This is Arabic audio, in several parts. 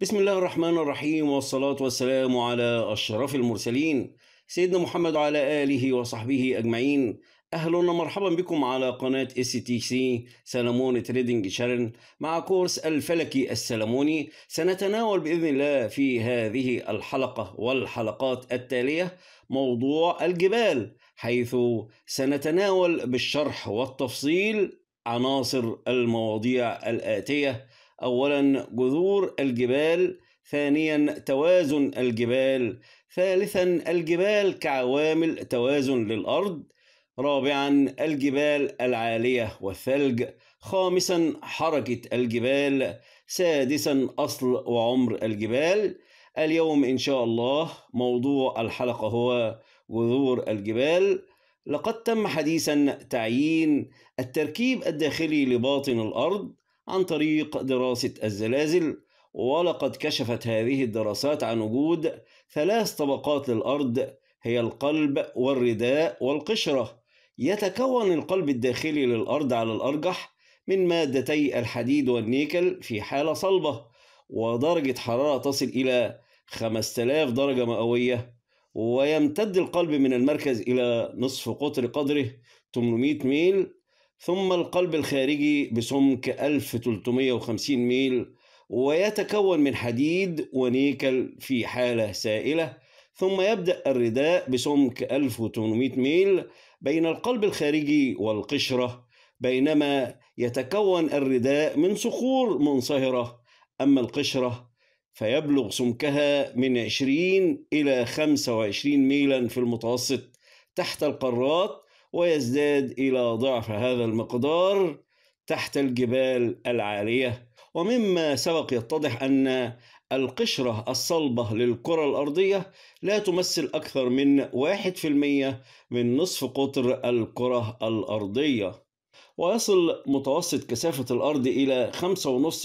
بسم الله الرحمن الرحيم والصلاة والسلام على أشرف المرسلين سيدنا محمد وعلى آله وصحبه أجمعين أهلا ومرحبا بكم على قناة اس تي سي سلمون تريدنج شارن مع كورس الفلكي السلموني سنتناول بإذن الله في هذه الحلقة والحلقات التالية موضوع الجبال حيث سنتناول بالشرح والتفصيل عناصر المواضيع الآتية أولا جذور الجبال ثانيا توازن الجبال ثالثا الجبال كعوامل توازن للأرض رابعا الجبال العالية والثلج خامسا حركة الجبال سادسا أصل وعمر الجبال اليوم إن شاء الله موضوع الحلقة هو جذور الجبال لقد تم حديثا تعيين التركيب الداخلي لباطن الأرض عن طريق دراسة الزلازل ولقد كشفت هذه الدراسات عن وجود ثلاث طبقات للأرض هي القلب والرداء والقشرة يتكون القلب الداخلي للأرض على الأرجح من مادتي الحديد والنيكل في حالة صلبة ودرجة حرارة تصل إلى 5000 درجة مئوية ويمتد القلب من المركز إلى نصف قطر قدره 800 ميل ثم القلب الخارجي بسمك 1350 ميل ويتكون من حديد ونيكل في حالة سائلة ثم يبدأ الرداء بسمك 1800 ميل بين القلب الخارجي والقشرة بينما يتكون الرداء من صخور منصهرة أما القشرة فيبلغ سمكها من 20 إلى 25 ميلا في المتوسط تحت القارات ويزداد إلى ضعف هذا المقدار تحت الجبال العالية ومما سبق يتضح أن القشرة الصلبة للكرة الأرضية لا تمثل أكثر من 1% من نصف قطر الكرة الأرضية ويصل متوسط كثافة الأرض إلى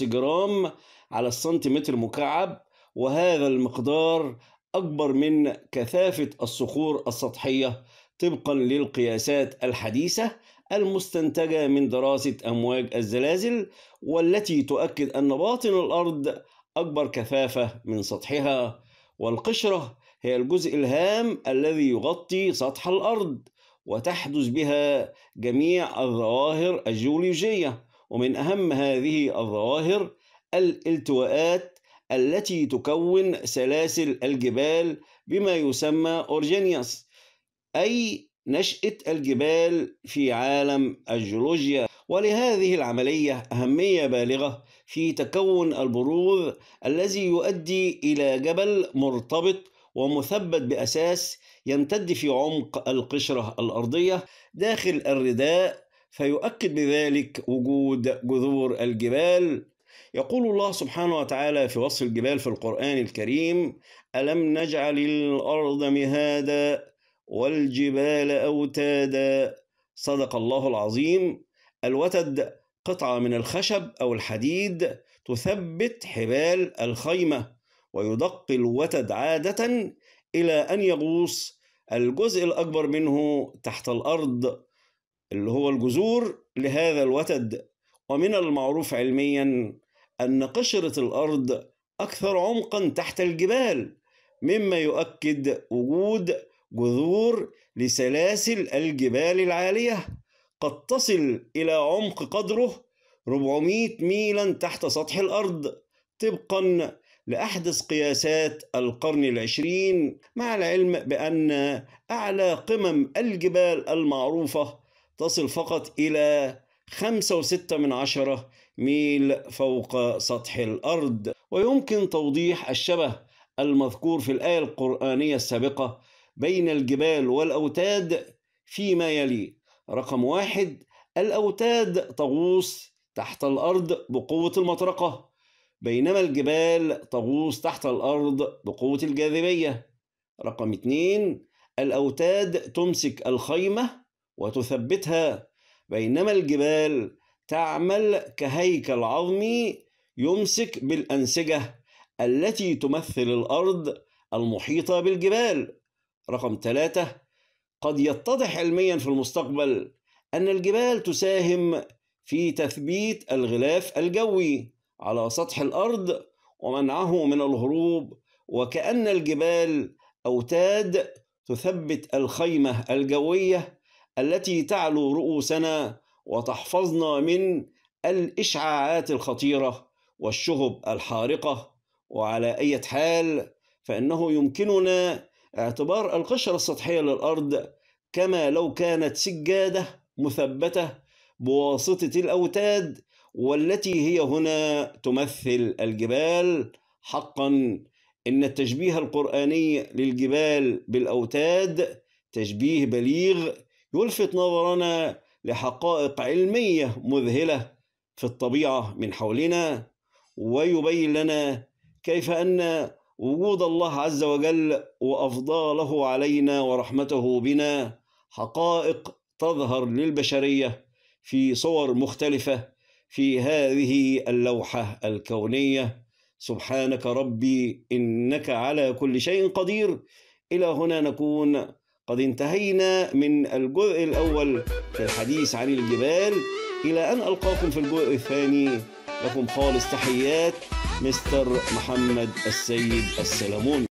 5.5 جرام على السنتيمتر مكعب وهذا المقدار أكبر من كثافة الصخور السطحية طبقا للقياسات الحديثة المستنتجة من دراسة أمواج الزلازل والتي تؤكد أن باطن الأرض أكبر كثافة من سطحها والقشرة هي الجزء الهام الذي يغطي سطح الأرض وتحدث بها جميع الظواهر الجيولوجية ومن أهم هذه الظواهر الالتواءات التي تكون سلاسل الجبال بما يسمى أورجينياس أي نشأة الجبال في عالم الجيولوجيا ولهذه العملية أهمية بالغة في تكون البروز الذي يؤدي إلى جبل مرتبط ومثبت بأساس يمتد في عمق القشرة الأرضية داخل الرداء فيؤكد بذلك وجود جذور الجبال يقول الله سبحانه وتعالى في وصف الجبال في القرآن الكريم ألم نجعل الأرض مهادا والجبال أوتادا صدق الله العظيم الوتد قطعة من الخشب أو الحديد تثبت حبال الخيمة ويدق الوتد عادة إلى أن يغوص الجزء الأكبر منه تحت الأرض اللي هو الجذور لهذا الوتد ومن المعروف علميا أن قشرة الأرض أكثر عمقا تحت الجبال مما يؤكد وجود جذور لسلاسل الجبال العالية قد تصل إلى عمق قدره 400 ميلا تحت سطح الأرض طبقا لأحدث قياسات القرن العشرين مع العلم بأن أعلى قمم الجبال المعروفة تصل فقط إلى خمسة وستة من عشرة ميل فوق سطح الأرض ويمكن توضيح الشبه المذكور في الآية القرآنية السابقة بين الجبال والأوتاد فيما يلي رقم واحد الأوتاد تغوص تحت الأرض بقوة المطرقة بينما الجبال تغوص تحت الأرض بقوة الجاذبية رقم اثنين الأوتاد تمسك الخيمة وتثبتها بينما الجبال تعمل كهيكل عظمي يمسك بالأنسجة التي تمثل الأرض المحيطة بالجبال رقم ثلاثة قد يتضح علميا في المستقبل أن الجبال تساهم في تثبيت الغلاف الجوي على سطح الأرض ومنعه من الهروب وكأن الجبال أوتاد تثبت الخيمة الجوية التي تعلو رؤوسنا وتحفظنا من الإشعاعات الخطيرة والشهب الحارقة وعلى أي حال فإنه يمكننا اعتبار القشرة السطحية للأرض كما لو كانت سجادة مثبتة بواسطة الأوتاد والتي هي هنا تمثل الجبال حقا إن التشبيه القرآني للجبال بالأوتاد تشبيه بليغ يلفت نظرنا لحقائق علمية مذهلة في الطبيعة من حولنا ويبين لنا كيف أن وجود الله عز وجل وافضاله علينا ورحمته بنا حقائق تظهر للبشريه في صور مختلفه في هذه اللوحه الكونيه سبحانك ربي انك على كل شيء قدير الى هنا نكون قد انتهينا من الجزء الاول في الحديث عن الجبال الى ان القاكم في الجزء الثاني لكم خالص تحيات مستر محمد السيد السلموني